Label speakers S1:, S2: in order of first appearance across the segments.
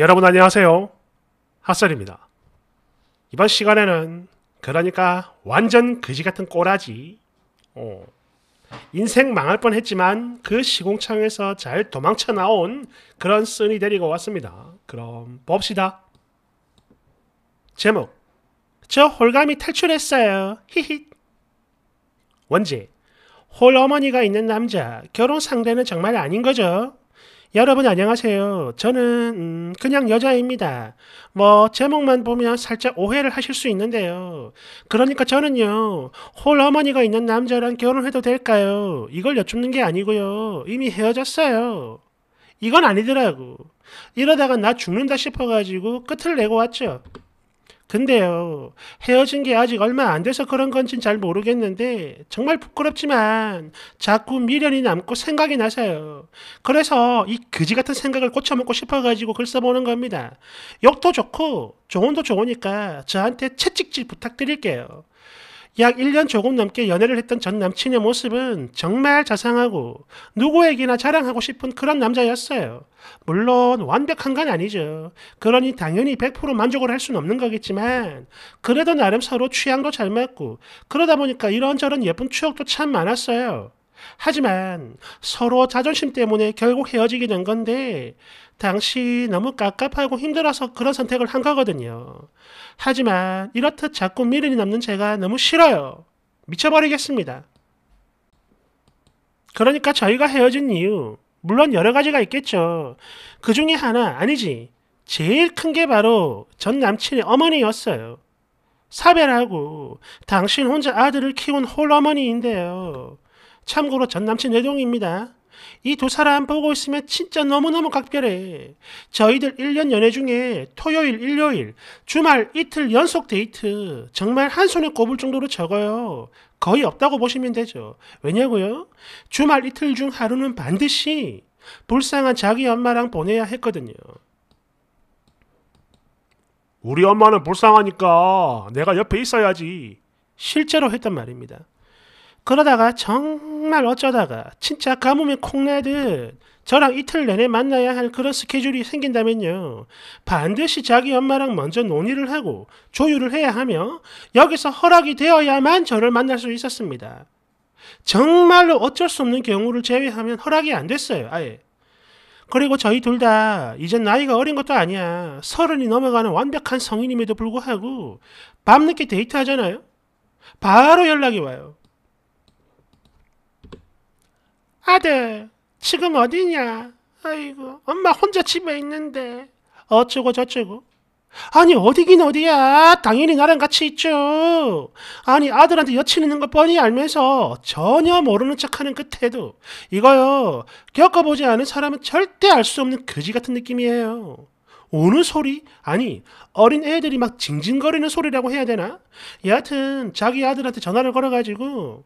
S1: 여러분 안녕하세요. 핫설입니다. 이번 시간에는 그러니까 완전 그지 같은 꼬라지 어, 인생 망할 뻔했지만 그 시공창에서 잘 도망쳐 나온 그런 쓴이 데리고 왔습니다. 그럼 봅시다. 제목 저 홀감이 탈출했어요. 히히 원제 홀 어머니가 있는 남자 결혼 상대는 정말 아닌 거죠? 여러분 안녕하세요. 저는 음, 그냥 여자입니다. 뭐 제목만 보면 살짝 오해를 하실 수 있는데요. 그러니까 저는요. 홀 어머니가 있는 남자랑 결혼해도 될까요? 이걸 여쭙는 게 아니고요. 이미 헤어졌어요. 이건 아니더라고. 이러다가 나 죽는다 싶어가지고 끝을 내고 왔죠. 근데요, 헤어진 게 아직 얼마 안 돼서 그런 건진 잘 모르겠는데, 정말 부끄럽지만, 자꾸 미련이 남고 생각이 나서요. 그래서 이 그지 같은 생각을 고쳐먹고 싶어가지고 글 써보는 겁니다. 욕도 좋고, 조언도 좋으니까 저한테 채찍질 부탁드릴게요. 약 1년 조금 넘게 연애를 했던 전 남친의 모습은 정말 자상하고 누구에게나 자랑하고 싶은 그런 남자였어요. 물론 완벽한 건 아니죠. 그러니 당연히 100% 만족을 할 수는 없는 거겠지만 그래도 나름 서로 취향도 잘 맞고 그러다 보니까 이런저런 예쁜 추억도 참 많았어요. 하지만 서로 자존심 때문에 결국 헤어지게 된 건데 당시 너무 깝깝하고 힘들어서 그런 선택을 한 거거든요. 하지만 이렇듯 자꾸 미련이 남는 제가 너무 싫어요. 미쳐버리겠습니다. 그러니까 저희가 헤어진 이유, 물론 여러 가지가 있겠죠. 그 중에 하나, 아니지. 제일 큰 게 바로 전 남친의 어머니였어요. 사별하고 당신 혼자 아들을 키운 홀어머니인데요. 참고로 전 남친 회동입니다. 이 두 사람 보고 있으면 진짜 너무너무 각별해. 저희들 1년 연애 중에 토요일, 일요일, 주말 이틀 연속 데이트 정말 한 손에 꼽을 정도로 적어요. 거의 없다고 보시면 되죠. 왜냐고요? 주말 이틀 중 하루는 반드시 불쌍한 자기 엄마랑 보내야 했거든요. 우리 엄마는 불쌍하니까 내가 옆에 있어야지. 실제로 했단 말입니다. 그러다가 정말 어쩌다가 진짜 가뭄에 콩나듯 저랑 이틀 내내 만나야 할 그런 스케줄이 생긴다면요. 반드시 자기 엄마랑 먼저 논의를 하고 조율을 해야 하며 여기서 허락이 되어야만 저를 만날 수 있었습니다. 정말로 어쩔 수 없는 경우를 제외하면 허락이 안 됐어요. 아예. 그리고 저희 둘 다 이젠 나이가 어린 것도 아니야. 서른이 넘어가는 완벽한 성인임에도 불구하고 밤늦게 데이트하잖아요. 바로 연락이 와요. 아들, 지금 어디냐? 아이고, 엄마 혼자 집에 있는데. 어쩌고 저쩌고. 아니, 어디긴 어디야. 당연히 나랑 같이 있죠. 아니, 아들한테 여친 있는 거 뻔히 알면서 전혀 모르는 척 하는 끝에도 그 이거요. 겪어보지 않은 사람은 절대 알 수 없는 거지 같은 느낌이에요. 오는 소리? 아니, 어린 애들이 막 징징거리는 소리라고 해야 되나? 여하튼, 자기 아들한테 전화를 걸어가지고,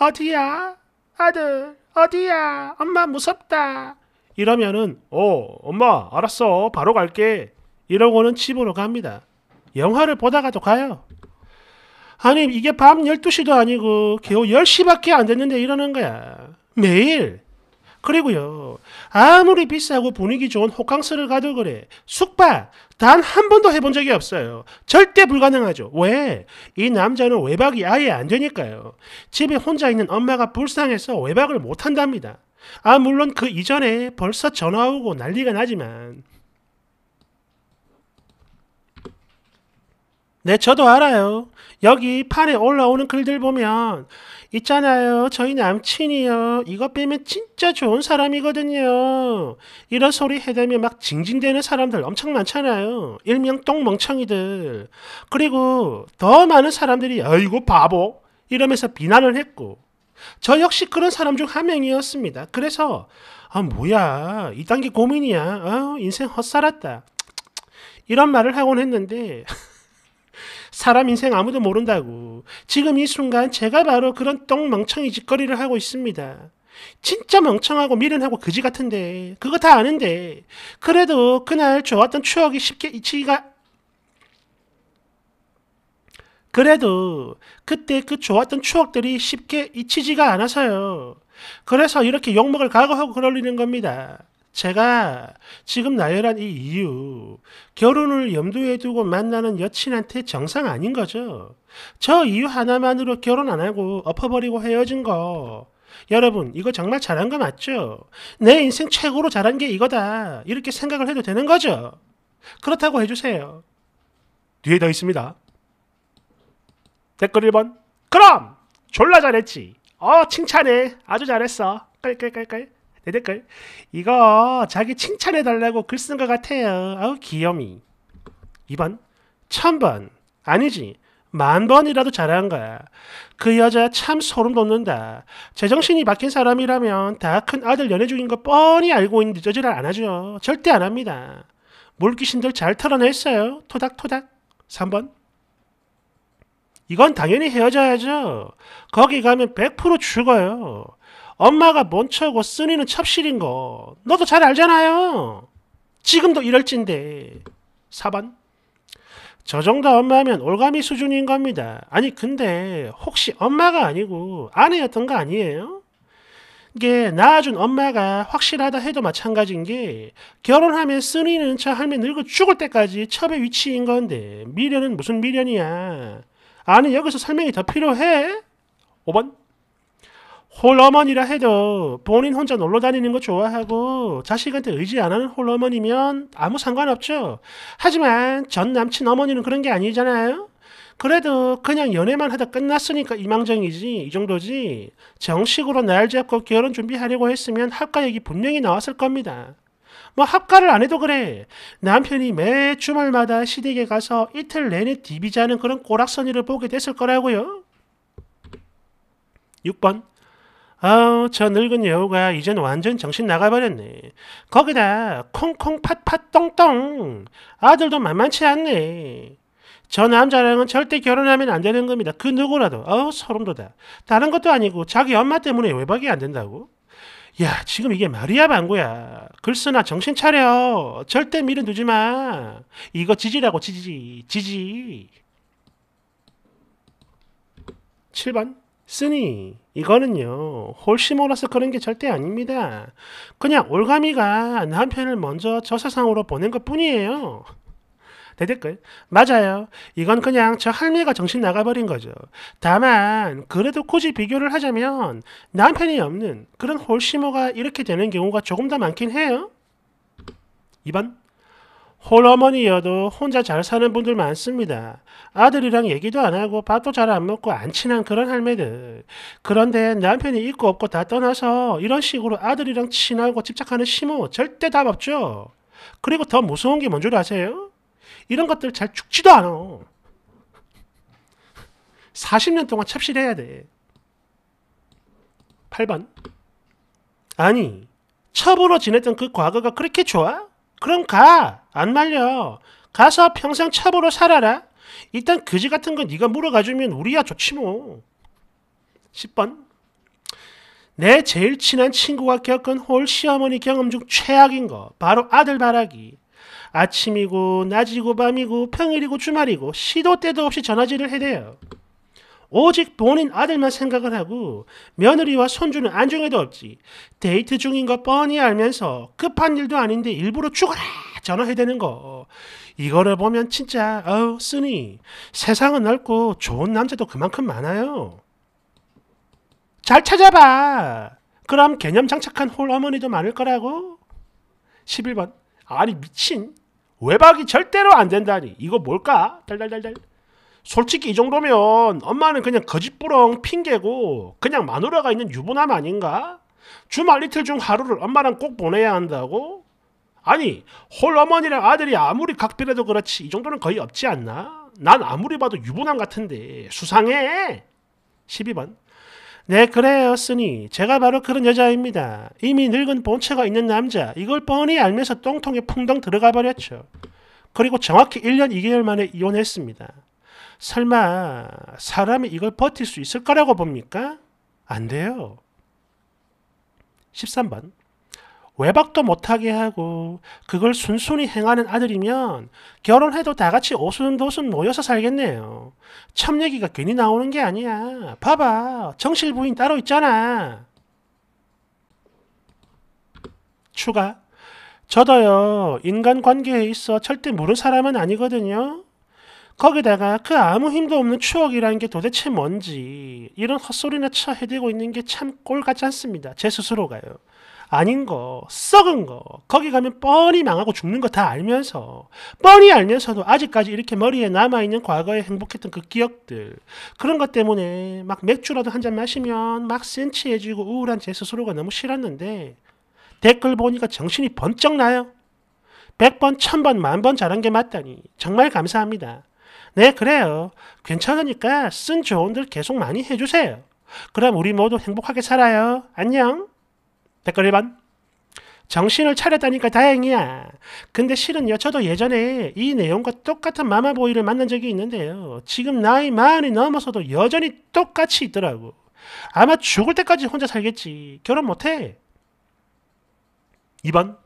S1: 어디야? 아들, 어디야? 엄마 무섭다. 이러면은, 어, 엄마, 알았어. 바로 갈게. 이러고는 집으로 갑니다. 영화를 보다가도 가요. 아니, 이게 밤 12시도 아니고, 겨우 10시밖에 안 됐는데 이러는 거야. 매일. 그리고요, 아무리 비싸고 분위기 좋은 호캉스를 가도 그래. 숙박 단 한 번도 해본 적이 없어요. 절대 불가능하죠. 왜? 이 남자는 외박이 아예 안 되니까요. 집에 혼자 있는 엄마가 불쌍해서 외박을 못 한답니다. 아 물론 그 이전에 벌써 전화 오고 난리가 나지만 네, 저도 알아요. 여기 판에 올라오는 글들 보면 있잖아요. 저희 남친이요. 이거 빼면 진짜 좋은 사람이거든요. 이런 소리 해대며 막 징징대는 사람들 엄청 많잖아요. 일명 똥멍청이들. 그리고 더 많은 사람들이 아이고 바보 이러면서 비난을 했고 저 역시 그런 사람 중 한 명이었습니다. 그래서 아 뭐야 이딴 게 고민이야. 아 인생 헛살았다. 이런 말을 하곤 했는데 사람 인생 아무도 모른다고. 지금 이 순간 제가 바로 그런 똥멍청이 짓거리를 하고 있습니다. 진짜 멍청하고 미련하고 그지 같은데 그거 다 아는데 그래도 그날 좋았던 추억이 쉽게 잊히기가 그래도 그때 그 좋았던 추억들이 쉽게 잊히지가 않아서요. 그래서 이렇게 욕먹을 각오하고 그러리는 겁니다. 제가 지금 나열한 이 이유, 결혼을 염두에 두고 만나는 여친한테 정상 아닌 거죠. 저 이유 하나만으로 결혼 안 하고 엎어버리고 헤어진 거. 여러분, 이거 정말 잘한 거 맞죠? 내 인생 최고로 잘한 게 이거다. 이렇게 생각을 해도 되는 거죠. 그렇다고 해주세요. 뒤에 더 있습니다. 댓글 1번. 그럼! 졸라 잘했지. 어, 칭찬해. 아주 잘했어. 깔깔깔깔. 내 댓글 이거 자기 칭찬해달라고 글 쓴 것 같아요 아우 귀염이 2번 천 번 아니지 만 번이라도 잘한 거야 그 여자 참 소름 돋는다 제정신이 박힌 사람이라면 다 큰 아들 연애 중인 거 뻔히 알고 있는데 저질 안 하죠 절대 안 합니다 물귀신들 잘 털어냈어요 토닥토닥 3번 이건 당연히 헤어져야죠 거기 가면 100% 죽어요 엄마가 먼처고 쓰니는 첩실인거 너도 잘 알잖아요. 지금도 이럴진데. 4번. 저 정도 엄마면 올가미 수준인 겁니다. 아니 근데 혹시 엄마가 아니고 아내였던 거 아니에요? 이게 낳아준 엄마가 확실하다 해도 마찬가지인 게 결혼하면 쓰니는 저 할매 늙어 죽을 때까지 첩의 위치인 건데 미련은 무슨 미련이야. 아니 여기서 설명이 더 필요해? 5번 홀어머니라 해도 본인 혼자 놀러 다니는 거 좋아하고 자식한테 의지 안 하는 홀어머니면 아무 상관없죠. 하지만 전 남친 어머니는 그런 게 아니잖아요. 그래도 그냥 연애만 하다 끝났으니까 이망정이지 이 정도지 정식으로 날 잡고 결혼 준비하려고 했으면 합가 얘기 분명히 나왔을 겁니다. 뭐 합가를 안 해도 그래. 남편이 매 주말마다 시댁에 가서 이틀 내내 디비자는 그런 꼬락서니를 보게 됐을 거라고요. 6번 아우 저 늙은 여우가 이젠 완전 정신 나가버렸네. 거기다 콩콩 팥팥 똥똥 아들도 만만치 않네. 저 남자랑은 절대 결혼하면 안 되는 겁니다. 그 누구라도 어우 소름 돋아. 다른 것도 아니고 자기 엄마 때문에 외박이 안 된다고? 야 지금 이게 말이야 방구야. 글쓰나 정신 차려. 절대 미련 두지 마. 이거 지지라고 지지 지지. 7번 쓰니 이거는요 홀시으로서 그런 게 절대 아닙니다. 그냥 올가미가 남편을 먼저 저 세상으로 보낸 것 뿐이에요. 대댓글 맞아요. 이건 그냥 저 할매가 정신 나가버린 거죠. 다만 그래도 굳이 비교를 하자면 남편이 없는 그런 홀시모가 이렇게 되는 경우가 조금 더 많긴 해요. 2번 홀어머니여도 혼자 잘 사는 분들 많습니다. 아들이랑 얘기도 안 하고 밥도 잘 안 먹고 안 친한 그런 할매들. 그런데 남편이 있고 없고 다 떠나서 이런 식으로 아들이랑 친하고 집착하는 심호 절대 답 없죠. 그리고 더 무서운 게 뭔 줄 아세요? 이런 것들 잘 죽지도 않아. 40년 동안 찹실해야 돼. 8번. 아니, 첩으로 지냈던 그 과거가 그렇게 좋아? 그럼 가! 안 말려. 가서 평생 차보로 살아라. 일단 그지 같은 건 네가 물어가주면 우리야 좋지 뭐. 10번. 내 제일 친한 친구가 겪은 홀 시어머니 경험 중 최악인 거. 바로 아들 바라기. 아침이고 낮이고 밤이고 평일이고 주말이고 시도 때도 없이 전화질을 해대요. 오직 본인 아들만 생각을 하고 며느리와 손주는 안중에도 없지. 데이트 중인 거 뻔히 알면서 급한 일도 아닌데 일부러 죽어라 전화해야되는 거. 이거를 보면 진짜 어우 쓰니 세상은 넓고 좋은 남자도 그만큼 많아요. 잘 찾아봐. 그럼 개념 장착한 홀 어머니도 많을 거라고. 11번. 아니 미친. 외박이 절대로 안 된다니. 이거 뭘까? 달달달달. 솔직히 이 정도면 엄마는 그냥 거짓부렁 핑계고 그냥 마누라가 있는 유부남 아닌가? 주말 이틀 중 하루를 엄마랑 꼭 보내야 한다고? 아니 홀 어머니랑 아들이 아무리 각별해도 그렇지 이 정도는 거의 없지 않나? 난 아무리 봐도 유부남 같은데 수상해 12번 네 그래요 쓰니 제가 바로 그런 여자입니다 이미 늙은 본체가 있는 남자 이걸 뻔히 알면서 똥통에 풍덩 들어가 버렸죠 그리고 정확히 1년 2개월 만에 이혼했습니다 설마 사람이 이걸 버틸 수 있을 거라고 봅니까? 안 돼요. 13번. 외박도 못하게 하고 그걸 순순히 행하는 아들이면 결혼해도 다 같이 오순도순 모여서 살겠네요. 참얘기가 괜히 나오는 게 아니야. 봐봐. 정실 부인 따로 있잖아. 추가. 저도요. 인간관계에 있어 절대 모르 사람은 아니거든요. 거기다가 그 아무 힘도 없는 추억이라는 게 도대체 뭔지 이런 헛소리나 쳐 해대고 있는 게 참 꼴 같지 않습니다. 제 스스로가요. 아닌 거, 썩은 거, 거기 가면 뻔히 망하고 죽는 거 다 알면서, 뻔히 알면서도 아직까지 이렇게 머리에 남아있는 과거에 행복했던 그 기억들, 그런 것 때문에 막 맥주라도 한 잔 마시면 막 센치해지고 우울한 제 스스로가 너무 싫었는데, 댓글 보니까 정신이 번쩍 나요. 100번, 1000번, 만 번 잘한 게 맞다니. 정말 감사합니다. 네, 그래요. 괜찮으니까 쓴 조언들 계속 많이 해주세요. 그럼 우리 모두 행복하게 살아요. 안녕. 댓글 1번. 정신을 차렸다니까 다행이야. 근데 실은요, 저도 예전에 이 내용과 똑같은 마마보이를 만난 적이 있는데요. 지금 나이 마흔이 넘어서도 여전히 똑같이 있더라고. 아마 죽을 때까지 혼자 살겠지. 결혼 못해. 2번.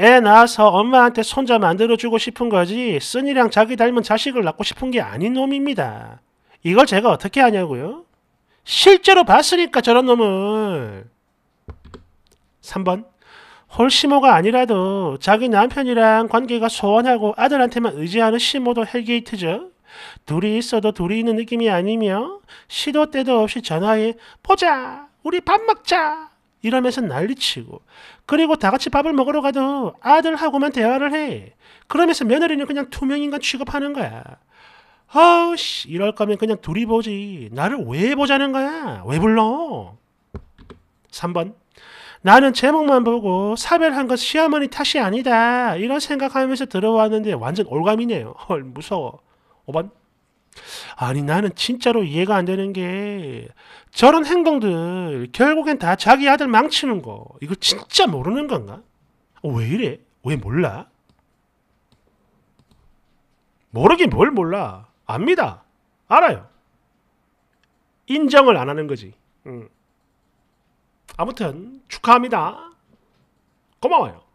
S1: 애 낳아서 엄마한테 손자 만들어주고 싶은 거지 쓴이랑 자기 닮은 자식을 낳고 싶은 게 아닌 놈입니다. 이걸 제가 어떻게 하냐고요? 실제로 봤으니까 저런 놈을. 3번 홀시모가 아니라도 자기 남편이랑 관계가 소원하고 아들한테만 의지하는 시모도 헬게이트죠. 둘이 있어도 둘이 있는 느낌이 아니며 시도 때도 없이 전화해 보자 우리 밥 먹자 이러면서 난리치고 그리고 다 같이 밥을 먹으러 가도 아들하고만 대화를 해. 그러면서 며느리는 그냥 투명인간 취급하는 거야. 아우씨 이럴 거면 그냥 둘이 보지. 나를 왜 보자는 거야? 왜 불러? 3번 나는 제목만 보고 사별한 것 시어머니 탓이 아니다. 이런 생각하면서 들어왔는데 완전 올감이네요. 헐 무서워. 5번 아니 나는 진짜로 이해가 안 되는 게 저런 행동들 결국엔 다 자기 아들 망치는 거 이거 진짜 모르는 건가? 어, 왜 이래? 왜 몰라? 모르긴 뭘 몰라 압니다 알아요 인정을 안 하는 거지 음. 아무튼 축하합니다 고마워요